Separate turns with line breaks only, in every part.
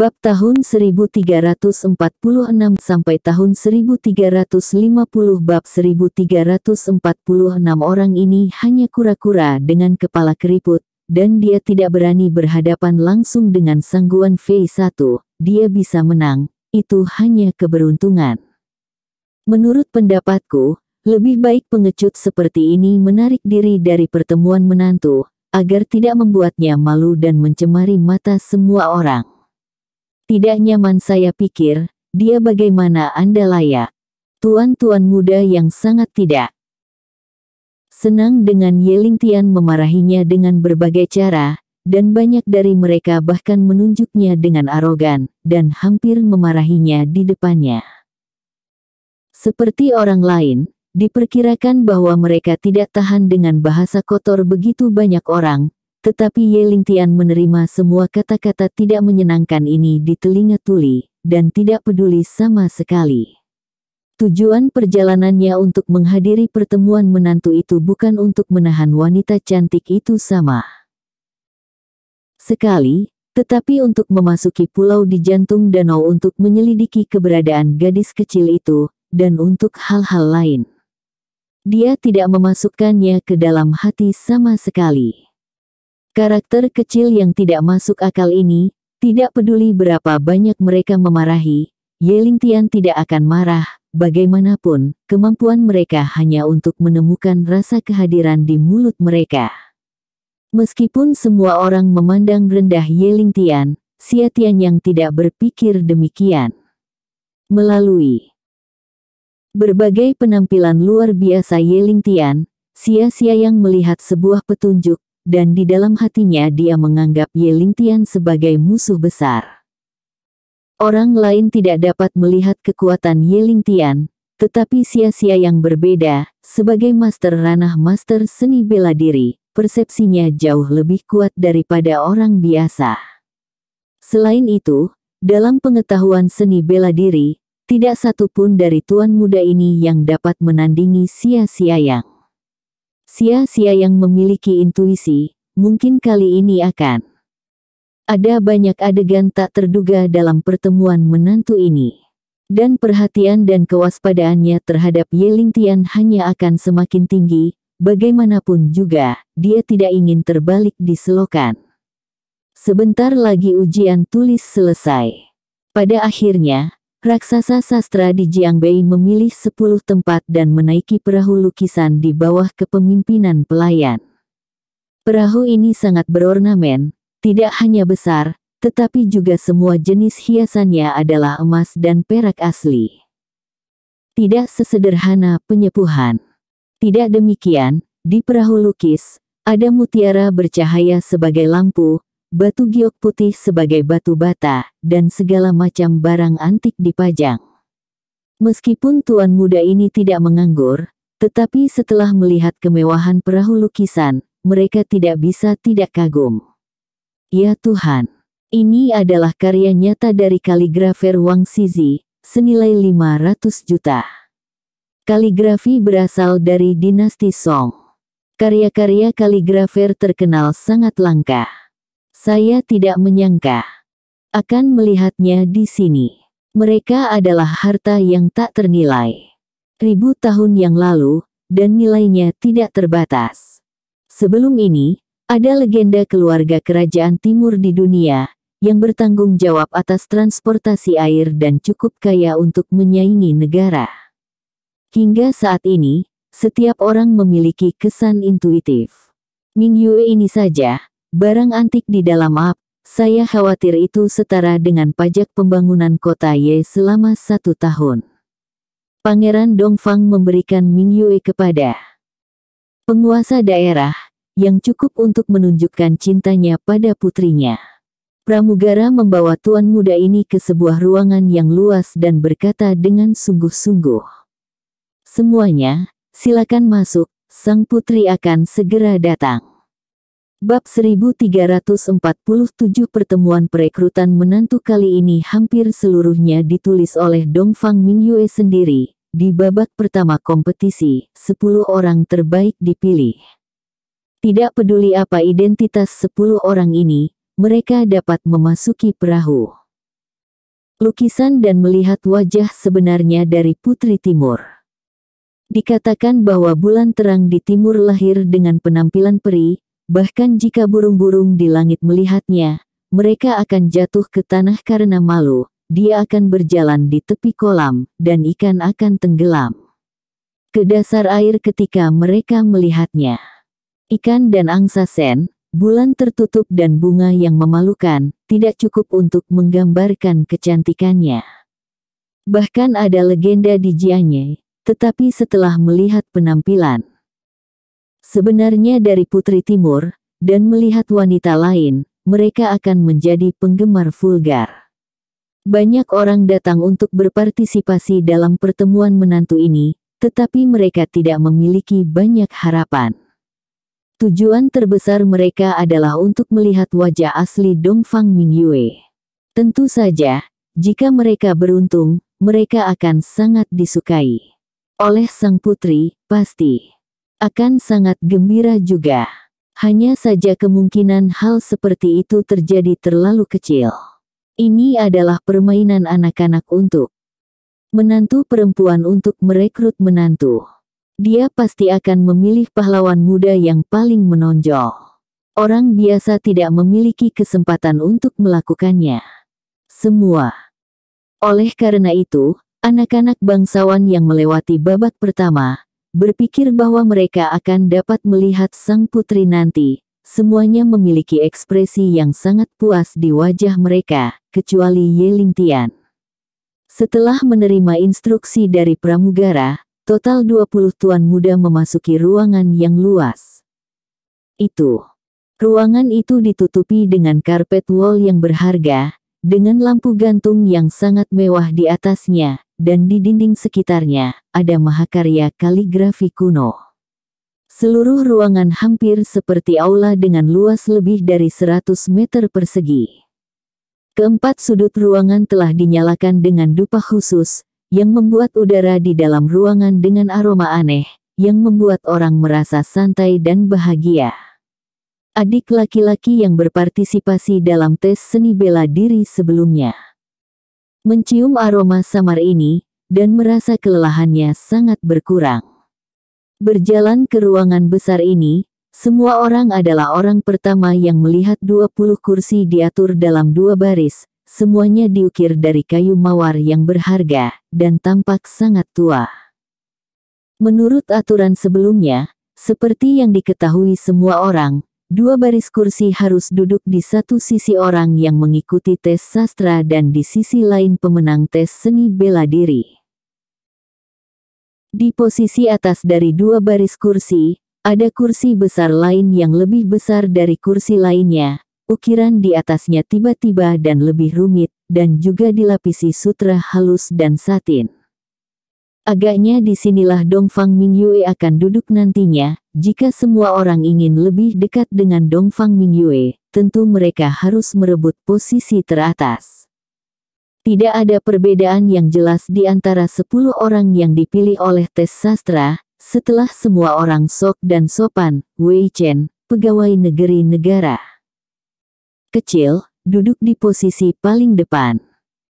Bab tahun 1346 sampai tahun 1350 Bab 1346 orang ini hanya kura-kura dengan kepala keriput, dan dia tidak berani berhadapan langsung dengan sangguan V1, dia bisa menang, itu hanya keberuntungan. Menurut pendapatku, lebih baik pengecut seperti ini menarik diri dari pertemuan menantu, agar tidak membuatnya malu dan mencemari mata semua orang. Tidak nyaman saya pikir, dia bagaimana Anda layak. Tuan-tuan muda yang sangat tidak. Senang dengan Yeling Tian memarahinya dengan berbagai cara, dan banyak dari mereka bahkan menunjuknya dengan arogan, dan hampir memarahinya di depannya. Seperti orang lain, diperkirakan bahwa mereka tidak tahan dengan bahasa kotor begitu banyak orang, tetapi Ling Tian menerima semua kata-kata tidak menyenangkan ini di telinga Tuli, dan tidak peduli sama sekali. Tujuan perjalanannya untuk menghadiri pertemuan menantu itu bukan untuk menahan wanita cantik itu sama. Sekali, tetapi untuk memasuki pulau di jantung danau untuk menyelidiki keberadaan gadis kecil itu, dan untuk hal-hal lain. Dia tidak memasukkannya ke dalam hati sama sekali. Karakter kecil yang tidak masuk akal ini, tidak peduli berapa banyak mereka memarahi, Yeling Tian tidak akan marah, bagaimanapun, kemampuan mereka hanya untuk menemukan rasa kehadiran di mulut mereka. Meskipun semua orang memandang rendah Yeling Tian, Xia Tian yang tidak berpikir demikian. Melalui berbagai penampilan luar biasa Yeling Tian, Sia Xia yang melihat sebuah petunjuk, dan di dalam hatinya dia menganggap Ye Lingtian sebagai musuh besar. Orang lain tidak dapat melihat kekuatan Ye Lingtian, tetapi sia-sia yang berbeda, sebagai master ranah master seni bela diri, persepsinya jauh lebih kuat daripada orang biasa. Selain itu, dalam pengetahuan seni bela diri, tidak satupun dari tuan muda ini yang dapat menandingi sia-sia yang. Sia-sia yang memiliki intuisi, mungkin kali ini akan. Ada banyak adegan tak terduga dalam pertemuan menantu ini. Dan perhatian dan kewaspadaannya terhadap Yeling Tian hanya akan semakin tinggi, bagaimanapun juga, dia tidak ingin terbalik di selokan. Sebentar lagi ujian tulis selesai. Pada akhirnya, Raksasa sastra di Jiangbei memilih 10 tempat dan menaiki perahu lukisan di bawah kepemimpinan pelayan. Perahu ini sangat berornamen, tidak hanya besar, tetapi juga semua jenis hiasannya adalah emas dan perak asli. Tidak sesederhana penyepuhan. Tidak demikian, di perahu lukis, ada mutiara bercahaya sebagai lampu, batu giok putih sebagai batu bata, dan segala macam barang antik dipajang. Meskipun tuan muda ini tidak menganggur, tetapi setelah melihat kemewahan perahu lukisan, mereka tidak bisa tidak kagum. Ya Tuhan, ini adalah karya nyata dari kaligrafer Wang Sizi, senilai 500 juta. Kaligrafi berasal dari dinasti Song. Karya-karya kaligrafer terkenal sangat langka. Saya tidak menyangka akan melihatnya di sini. Mereka adalah harta yang tak ternilai. Ribu tahun yang lalu, dan nilainya tidak terbatas. Sebelum ini, ada legenda keluarga kerajaan timur di dunia, yang bertanggung jawab atas transportasi air dan cukup kaya untuk menyaingi negara. Hingga saat ini, setiap orang memiliki kesan intuitif. Ming Yue ini saja, Barang antik di dalam ap, saya khawatir itu setara dengan pajak pembangunan kota Ye selama satu tahun. Pangeran Dongfang memberikan Ming Yue kepada penguasa daerah yang cukup untuk menunjukkan cintanya pada putrinya. Pramugara membawa tuan muda ini ke sebuah ruangan yang luas dan berkata dengan sungguh-sungguh. Semuanya, silakan masuk, sang putri akan segera datang. Bab 1347 Pertemuan Perekrutan Menantu kali ini hampir seluruhnya ditulis oleh Dongfang Mingyue sendiri. Di babak pertama kompetisi, 10 orang terbaik dipilih. Tidak peduli apa identitas 10 orang ini, mereka dapat memasuki perahu. Lukisan dan melihat wajah sebenarnya dari Putri Timur. Dikatakan bahwa bulan terang di timur lahir dengan penampilan peri, Bahkan jika burung-burung di langit melihatnya, mereka akan jatuh ke tanah karena malu, dia akan berjalan di tepi kolam, dan ikan akan tenggelam. Ke dasar air ketika mereka melihatnya. Ikan dan angsa sen, bulan tertutup dan bunga yang memalukan, tidak cukup untuk menggambarkan kecantikannya. Bahkan ada legenda di Jianye, tetapi setelah melihat penampilan, sebenarnya dari putri timur, dan melihat wanita lain, mereka akan menjadi penggemar vulgar. Banyak orang datang untuk berpartisipasi dalam pertemuan menantu ini, tetapi mereka tidak memiliki banyak harapan. Tujuan terbesar mereka adalah untuk melihat wajah asli Dongfang Mingyue. Tentu saja, jika mereka beruntung, mereka akan sangat disukai oleh sang putri, pasti akan sangat gembira juga. Hanya saja kemungkinan hal seperti itu terjadi terlalu kecil. Ini adalah permainan anak-anak untuk menantu perempuan untuk merekrut menantu. Dia pasti akan memilih pahlawan muda yang paling menonjol. Orang biasa tidak memiliki kesempatan untuk melakukannya. Semua. Oleh karena itu, anak-anak bangsawan yang melewati babak pertama, Berpikir bahwa mereka akan dapat melihat sang putri nanti, semuanya memiliki ekspresi yang sangat puas di wajah mereka, kecuali Yeling Tian. Setelah menerima instruksi dari pramugara, total 20 tuan muda memasuki ruangan yang luas. Itu. Ruangan itu ditutupi dengan karpet wall yang berharga, dengan lampu gantung yang sangat mewah di atasnya, dan di dinding sekitarnya ada mahakarya kaligrafi kuno. Seluruh ruangan hampir seperti aula dengan luas lebih dari 100 meter persegi. Keempat sudut ruangan telah dinyalakan dengan dupa khusus, yang membuat udara di dalam ruangan dengan aroma aneh, yang membuat orang merasa santai dan bahagia. Adik laki-laki yang berpartisipasi dalam tes seni bela diri sebelumnya. Mencium aroma samar ini, dan merasa kelelahannya sangat berkurang. Berjalan ke ruangan besar ini, semua orang adalah orang pertama yang melihat 20 kursi diatur dalam dua baris, semuanya diukir dari kayu mawar yang berharga, dan tampak sangat tua. Menurut aturan sebelumnya, seperti yang diketahui semua orang, Dua baris kursi harus duduk di satu sisi orang yang mengikuti tes sastra dan di sisi lain pemenang tes seni bela diri. Di posisi atas dari dua baris kursi, ada kursi besar lain yang lebih besar dari kursi lainnya. Ukiran di atasnya tiba-tiba dan lebih rumit, dan juga dilapisi sutra halus dan satin. Agaknya disinilah Dongfang Mingyue akan duduk nantinya, jika semua orang ingin lebih dekat dengan Dongfang Mingyue, tentu mereka harus merebut posisi teratas. Tidak ada perbedaan yang jelas di antara 10 orang yang dipilih oleh tes sastra, setelah semua orang sok dan sopan, Wei Chen, pegawai negeri negara. Kecil, duduk di posisi paling depan.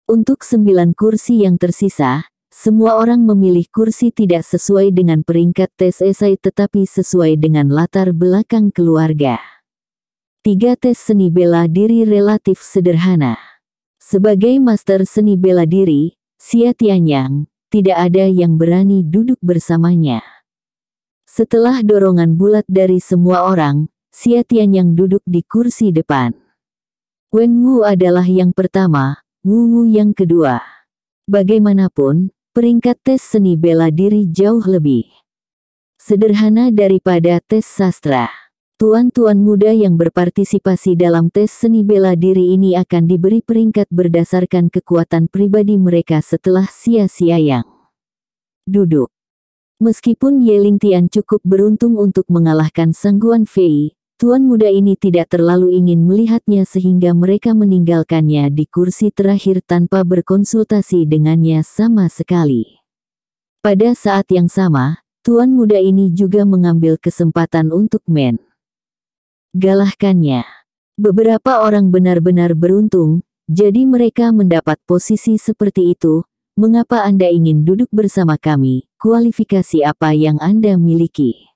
Untuk sembilan kursi yang tersisa, semua orang memilih kursi tidak sesuai dengan peringkat tes esai tetapi sesuai dengan latar belakang keluarga. Tiga tes seni bela diri relatif sederhana. Sebagai master seni bela diri, Sia Tianyang, tidak ada yang berani duduk bersamanya. Setelah dorongan bulat dari semua orang, Sia Tianyang duduk di kursi depan. Wen Wu adalah yang pertama, Wu Wu yang kedua. Bagaimanapun, peringkat tes seni bela diri jauh lebih sederhana daripada tes sastra. Tuan-tuan muda yang berpartisipasi dalam tes seni bela diri ini akan diberi peringkat berdasarkan kekuatan pribadi mereka setelah sia-sia yang duduk. Meskipun Yeling Tian cukup beruntung untuk mengalahkan Sangguan Fei, Tuan muda ini tidak terlalu ingin melihatnya sehingga mereka meninggalkannya di kursi terakhir tanpa berkonsultasi dengannya sama sekali. Pada saat yang sama, tuan muda ini juga mengambil kesempatan untuk men. Galahkannya. Beberapa orang benar-benar beruntung, jadi mereka mendapat posisi seperti itu, mengapa Anda ingin duduk bersama kami, kualifikasi apa yang Anda miliki.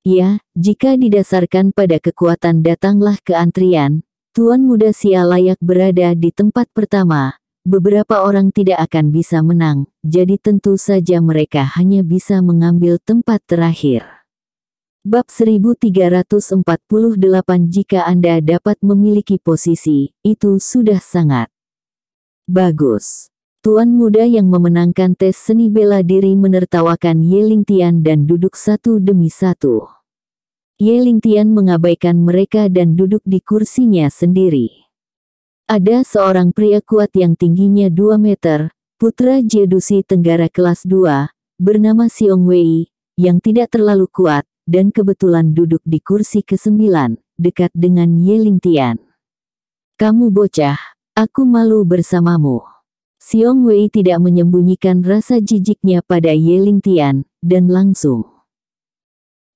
Ya, jika didasarkan pada kekuatan datanglah ke antrian, Tuan Muda Sia layak berada di tempat pertama. Beberapa orang tidak akan bisa menang, jadi tentu saja mereka hanya bisa mengambil tempat terakhir. Bab 1348 Jika Anda dapat memiliki posisi, itu sudah sangat bagus. Tuan muda yang memenangkan tes seni bela diri menertawakan Ye Lingtian dan duduk satu demi satu. Ye Lingtian mengabaikan mereka dan duduk di kursinya sendiri. Ada seorang pria kuat yang tingginya 2 meter, putra Jedusi Tenggara kelas 2, bernama Siong Wei, yang tidak terlalu kuat, dan kebetulan duduk di kursi ke-9, dekat dengan Ye Lingtian. Kamu bocah, aku malu bersamamu. Xiong Wei tidak menyembunyikan rasa jijiknya pada Ye Ling Tian, dan langsung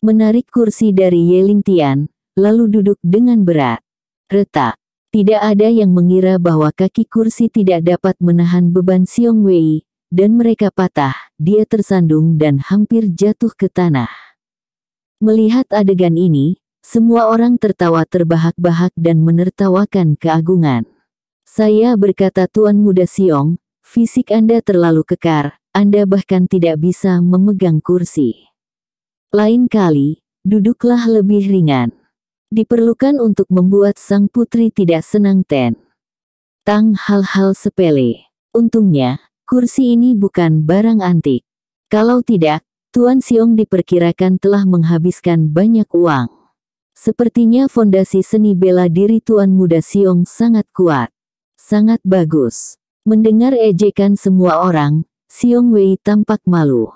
menarik kursi dari Ye Ling Tian, lalu duduk dengan berat. Retak. Tidak ada yang mengira bahwa kaki kursi tidak dapat menahan beban Xiong Wei, dan mereka patah, dia tersandung dan hampir jatuh ke tanah. Melihat adegan ini, semua orang tertawa terbahak-bahak dan menertawakan keagungan. Saya berkata Tuan Muda Siong, fisik Anda terlalu kekar, Anda bahkan tidak bisa memegang kursi. Lain kali, duduklah lebih ringan. Diperlukan untuk membuat sang putri tidak senang Ten. Tang hal-hal sepele. Untungnya, kursi ini bukan barang antik. Kalau tidak, Tuan Siong diperkirakan telah menghabiskan banyak uang. Sepertinya fondasi seni bela diri Tuan Muda Siong sangat kuat. Sangat bagus. Mendengar ejekan semua orang, siung Wei tampak malu.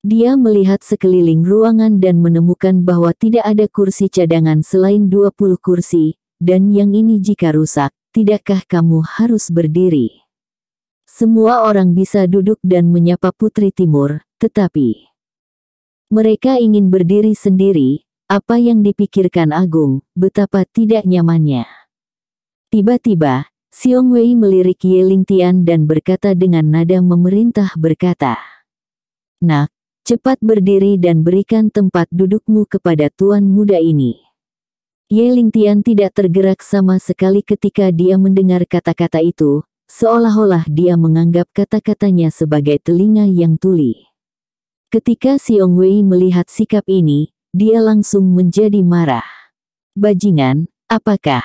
Dia melihat sekeliling ruangan dan menemukan bahwa tidak ada kursi cadangan selain 20 kursi, dan yang ini jika rusak, tidakkah kamu harus berdiri? Semua orang bisa duduk dan menyapa Putri Timur, tetapi mereka ingin berdiri sendiri, apa yang dipikirkan Agung, betapa tidak nyamannya. Tiba-tiba, Xiong Wei melirik Ye Ling Tian dan berkata dengan nada memerintah berkata. Nak, cepat berdiri dan berikan tempat dudukmu kepada tuan muda ini. Ye Ling Tian tidak tergerak sama sekali ketika dia mendengar kata-kata itu, seolah-olah dia menganggap kata-katanya sebagai telinga yang tuli. Ketika Xiong Wei melihat sikap ini, dia langsung menjadi marah. Bajingan, apakah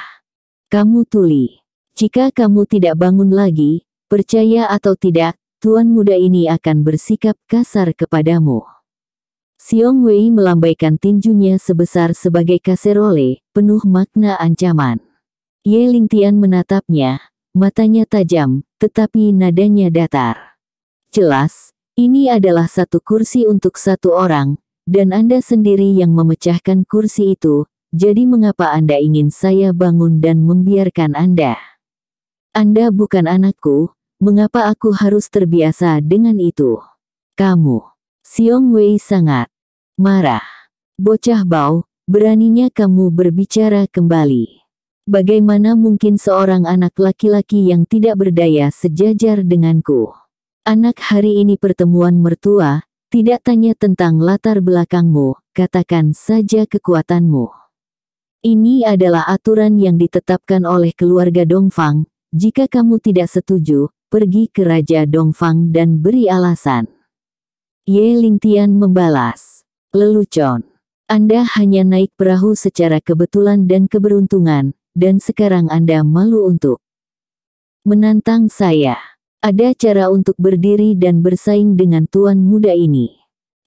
kamu tuli? Jika kamu tidak bangun lagi, percaya atau tidak, tuan muda ini akan bersikap kasar kepadamu. Xiong Wei melambaikan tinjunya sebesar sebagai kaserole, penuh makna ancaman. Ye Lingtian menatapnya, matanya tajam, tetapi nadanya datar. Jelas, ini adalah satu kursi untuk satu orang, dan Anda sendiri yang memecahkan kursi itu, jadi mengapa Anda ingin saya bangun dan membiarkan Anda? Anda bukan anakku, mengapa aku harus terbiasa dengan itu? Kamu. Xiong Wei sangat marah. Bocah bau, beraninya kamu berbicara kembali. Bagaimana mungkin seorang anak laki-laki yang tidak berdaya sejajar denganku? Anak hari ini pertemuan mertua, tidak tanya tentang latar belakangmu, katakan saja kekuatanmu. Ini adalah aturan yang ditetapkan oleh keluarga Dongfang, jika kamu tidak setuju, pergi ke Raja Dongfang dan beri alasan. Ye Lingtian membalas. Lelucon. Anda hanya naik perahu secara kebetulan dan keberuntungan, dan sekarang Anda malu untuk menantang saya. Ada cara untuk berdiri dan bersaing dengan tuan muda ini.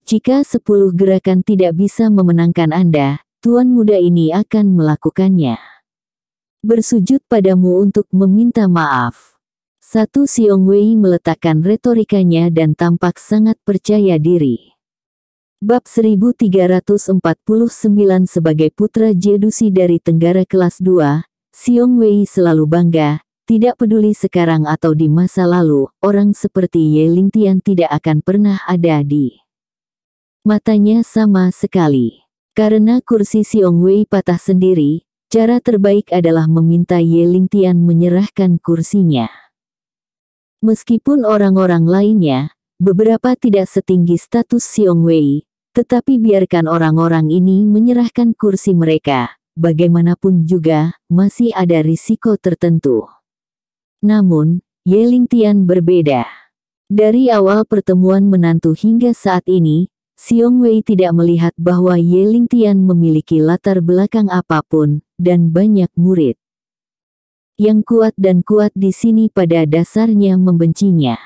Jika sepuluh gerakan tidak bisa memenangkan Anda, tuan muda ini akan melakukannya bersujud padamu untuk meminta maaf. Satu Siong Wei meletakkan retorikanya dan tampak sangat percaya diri. Bab 1349 sebagai putra Jedusi dari Tenggara kelas 2, Siong Wei selalu bangga, tidak peduli sekarang atau di masa lalu, orang seperti Ye Lingtian tidak akan pernah ada di matanya sama sekali. Karena kursi Siong Wei patah sendiri, Cara terbaik adalah meminta Ling Tian menyerahkan kursinya. Meskipun orang-orang lainnya, beberapa tidak setinggi status Xiong Wei, tetapi biarkan orang-orang ini menyerahkan kursi mereka, bagaimanapun juga, masih ada risiko tertentu. Namun, Ling Tian berbeda. Dari awal pertemuan menantu hingga saat ini, Xiong Wei tidak melihat bahwa Ye Ling Tian memiliki latar belakang apapun, dan banyak murid. Yang kuat dan kuat di sini pada dasarnya membencinya.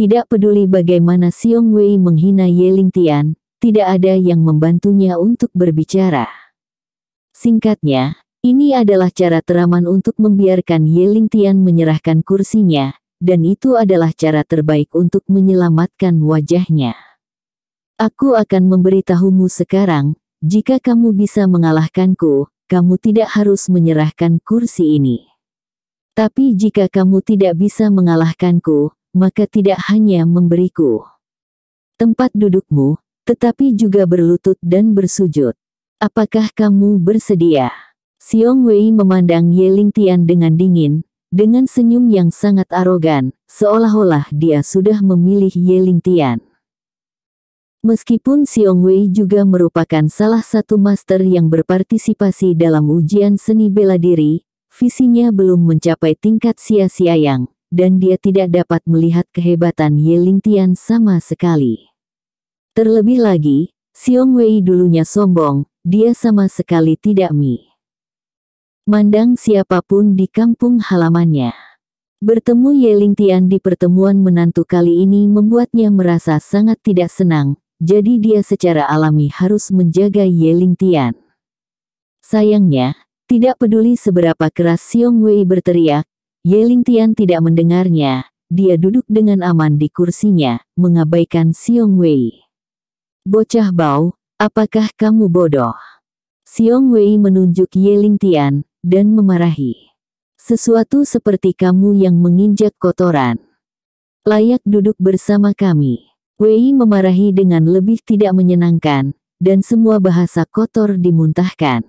Tidak peduli bagaimana Xiong Wei menghina Ye Ling Tian, tidak ada yang membantunya untuk berbicara. Singkatnya, ini adalah cara teraman untuk membiarkan Ye Ling Tian menyerahkan kursinya, dan itu adalah cara terbaik untuk menyelamatkan wajahnya. Aku akan memberitahumu sekarang, jika kamu bisa mengalahkanku, kamu tidak harus menyerahkan kursi ini. Tapi jika kamu tidak bisa mengalahkanku, maka tidak hanya memberiku tempat dudukmu, tetapi juga berlutut dan bersujud. Apakah kamu bersedia? Xiong Wei memandang Ye Lingtian dengan dingin, dengan senyum yang sangat arogan, seolah-olah dia sudah memilih Ye Lingtian. Meskipun Xiong Wei juga merupakan salah satu master yang berpartisipasi dalam ujian seni bela diri, visinya belum mencapai tingkat sia-sia yang, dan dia tidak dapat melihat kehebatan Ye Tian sama sekali. Terlebih lagi, Xiong Wei dulunya sombong, dia sama sekali tidak mi. Mandang siapapun di kampung halamannya. Bertemu Ye Tian di pertemuan menantu kali ini membuatnya merasa sangat tidak senang, jadi dia secara alami harus menjaga Yeling Tian. Sayangnya, tidak peduli seberapa keras Xiong Wei berteriak, Yeling Tian tidak mendengarnya. Dia duduk dengan aman di kursinya, mengabaikan Xiong Wei. Bocah bau, apakah kamu bodoh? Xiong Wei menunjuk Yeling Tian, dan memarahi. Sesuatu seperti kamu yang menginjak kotoran. Layak duduk bersama kami. Wei memarahi dengan lebih tidak menyenangkan, dan semua bahasa kotor dimuntahkan.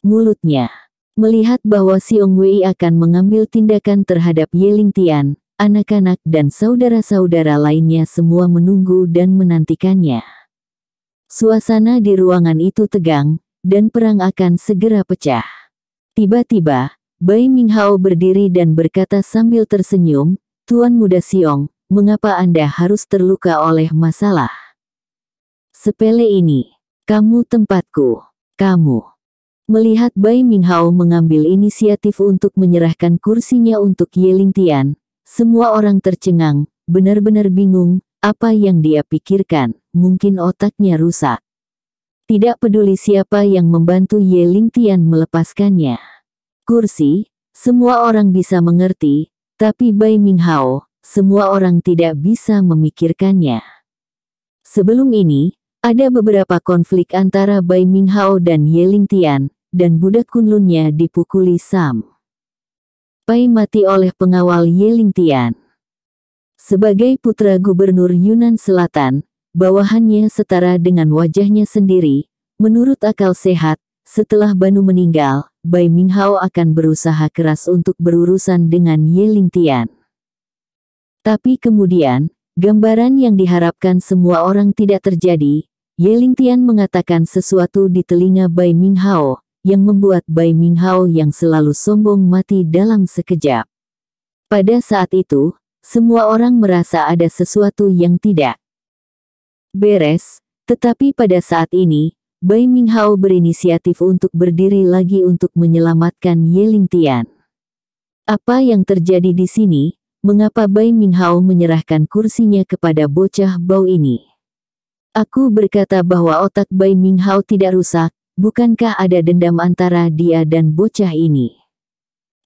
Mulutnya melihat bahwa Siung Wei akan mengambil tindakan terhadap Yeling Tian, anak-anak dan saudara-saudara lainnya semua menunggu dan menantikannya. Suasana di ruangan itu tegang, dan perang akan segera pecah. Tiba-tiba, Bai Minghao berdiri dan berkata sambil tersenyum, Tuan Muda Siong, mengapa Anda harus terluka oleh masalah? Sepele ini, kamu tempatku, kamu. Melihat Bai Minghao mengambil inisiatif untuk menyerahkan kursinya untuk Ye Tian, semua orang tercengang, benar-benar bingung, apa yang dia pikirkan, mungkin otaknya rusak. Tidak peduli siapa yang membantu Ye Tian melepaskannya. Kursi, semua orang bisa mengerti, tapi Bai Minghao, semua orang tidak bisa memikirkannya. Sebelum ini, ada beberapa konflik antara Bai Minghao dan Ling Tian, dan budak kunlunnya dipukuli Sam. Pai mati oleh pengawal Ling Tian. Sebagai putra gubernur Yunan Selatan, bawahannya setara dengan wajahnya sendiri, menurut akal sehat, setelah Banu meninggal, Bai Minghao akan berusaha keras untuk berurusan dengan Ling Tian. Tapi kemudian, gambaran yang diharapkan semua orang tidak terjadi, Ling Tian mengatakan sesuatu di telinga Bai Ming Hao, yang membuat Bai Ming Hao yang selalu sombong mati dalam sekejap. Pada saat itu, semua orang merasa ada sesuatu yang tidak beres, tetapi pada saat ini, Bai Ming Hao berinisiatif untuk berdiri lagi untuk menyelamatkan Ling Tian. Apa yang terjadi di sini, mengapa Bai Minghao menyerahkan kursinya kepada bocah bau ini. Aku berkata bahwa otak Bai Minghao tidak rusak, bukankah ada dendam antara dia dan bocah ini?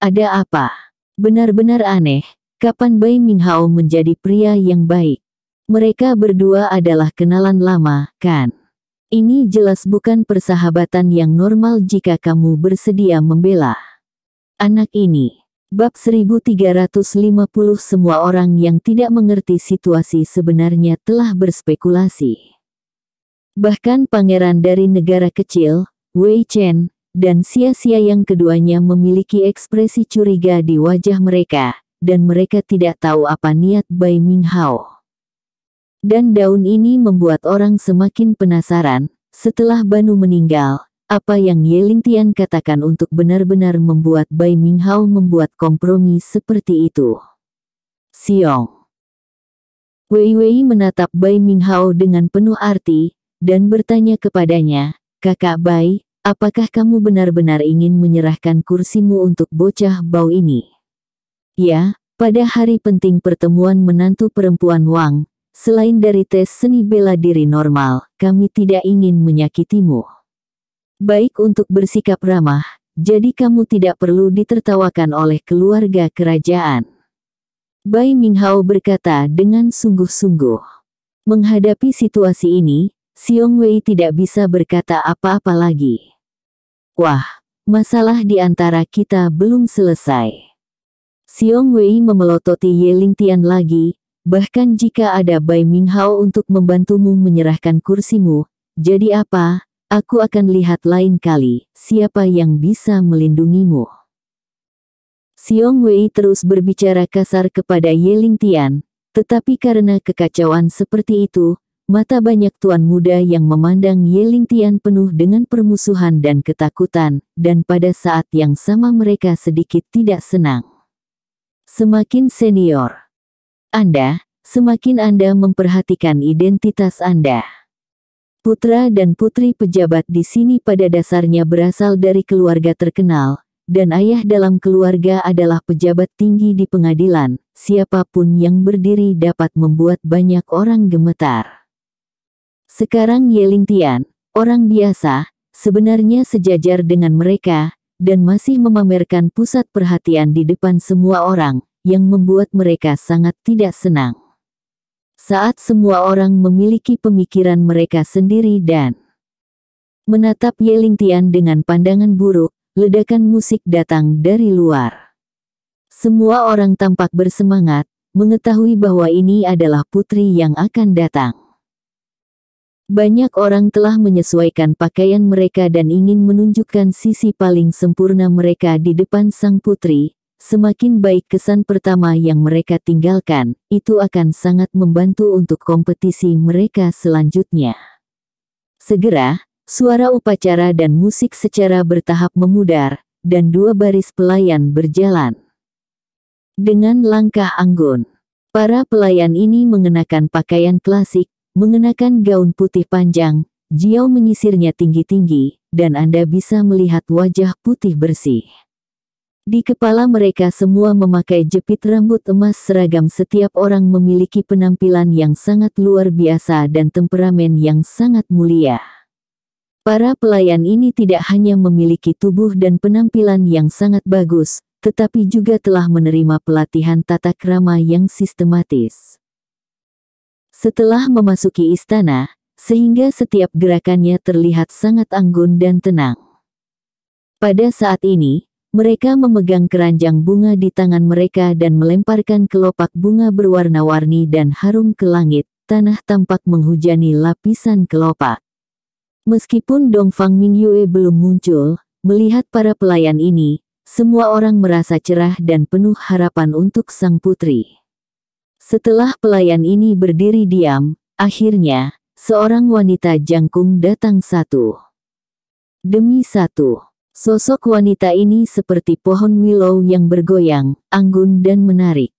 Ada apa? Benar-benar aneh, kapan Bai Minghao menjadi pria yang baik? Mereka berdua adalah kenalan lama, kan? Ini jelas bukan persahabatan yang normal jika kamu bersedia membela anak ini. Bab 1350 Semua orang yang tidak mengerti situasi sebenarnya telah berspekulasi. Bahkan pangeran dari negara kecil, Wei Chen, dan Sia-Sia yang keduanya memiliki ekspresi curiga di wajah mereka, dan mereka tidak tahu apa niat Bai Minghao. Dan daun ini membuat orang semakin penasaran, setelah Banu meninggal, apa yang Ling Tian katakan untuk benar-benar membuat Bai Minghao membuat kompromi seperti itu. Siong. Wei Wei menatap Bai Minghao dengan penuh arti, dan bertanya kepadanya, Kakak Bai, apakah kamu benar-benar ingin menyerahkan kursimu untuk bocah bau ini? Ya, pada hari penting pertemuan menantu perempuan Wang, selain dari tes seni bela diri normal, kami tidak ingin menyakitimu. Baik untuk bersikap ramah, jadi kamu tidak perlu ditertawakan oleh keluarga kerajaan. Bai Minghao berkata dengan sungguh-sungguh. Menghadapi situasi ini, Xiong Wei tidak bisa berkata apa-apa lagi. Wah, masalah di antara kita belum selesai. Xiong Wei memelototi Ye Tian lagi, bahkan jika ada Bai Minghao untuk membantumu menyerahkan kursimu, jadi apa, Aku akan lihat lain kali siapa yang bisa melindungimu. Xiong Wei terus berbicara kasar kepada Ling Tian, tetapi karena kekacauan seperti itu, mata banyak tuan muda yang memandang Ling Tian penuh dengan permusuhan dan ketakutan, dan pada saat yang sama mereka sedikit tidak senang. Semakin senior Anda, semakin Anda memperhatikan identitas Anda. Putra dan putri pejabat di sini pada dasarnya berasal dari keluarga terkenal, dan ayah dalam keluarga adalah pejabat tinggi di pengadilan, siapapun yang berdiri dapat membuat banyak orang gemetar. Sekarang Yeling Tian, orang biasa, sebenarnya sejajar dengan mereka, dan masih memamerkan pusat perhatian di depan semua orang, yang membuat mereka sangat tidak senang saat semua orang memiliki pemikiran mereka sendiri dan menatap Yelintian dengan pandangan buruk, ledakan musik datang dari luar. Semua orang tampak bersemangat, mengetahui bahwa ini adalah putri yang akan datang. Banyak orang telah menyesuaikan pakaian mereka dan ingin menunjukkan sisi paling sempurna mereka di depan sang putri, Semakin baik kesan pertama yang mereka tinggalkan, itu akan sangat membantu untuk kompetisi mereka selanjutnya. Segera, suara upacara dan musik secara bertahap memudar, dan dua baris pelayan berjalan. Dengan langkah anggun, para pelayan ini mengenakan pakaian klasik, mengenakan gaun putih panjang, Jiao menyisirnya tinggi-tinggi, dan Anda bisa melihat wajah putih bersih. Di kepala mereka semua memakai jepit rambut emas seragam setiap orang memiliki penampilan yang sangat luar biasa dan temperamen yang sangat mulia. Para pelayan ini tidak hanya memiliki tubuh dan penampilan yang sangat bagus, tetapi juga telah menerima pelatihan tata krama yang sistematis. Setelah memasuki istana, sehingga setiap gerakannya terlihat sangat anggun dan tenang. Pada saat ini, mereka memegang keranjang bunga di tangan mereka dan melemparkan kelopak bunga berwarna-warni dan harum ke langit, tanah tampak menghujani lapisan kelopak. Meskipun Dongfang Mingyue belum muncul, melihat para pelayan ini, semua orang merasa cerah dan penuh harapan untuk sang putri. Setelah pelayan ini berdiri diam, akhirnya, seorang wanita jangkung datang satu demi satu. Sosok wanita ini seperti pohon willow yang bergoyang, anggun dan menarik.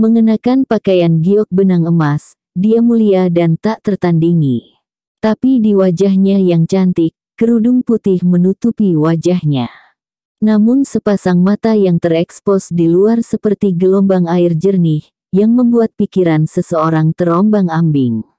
Mengenakan pakaian giok benang emas, dia mulia dan tak tertandingi. Tapi di wajahnya yang cantik, kerudung putih menutupi wajahnya. Namun sepasang mata yang terekspos di luar seperti gelombang air jernih, yang membuat pikiran seseorang terombang ambing.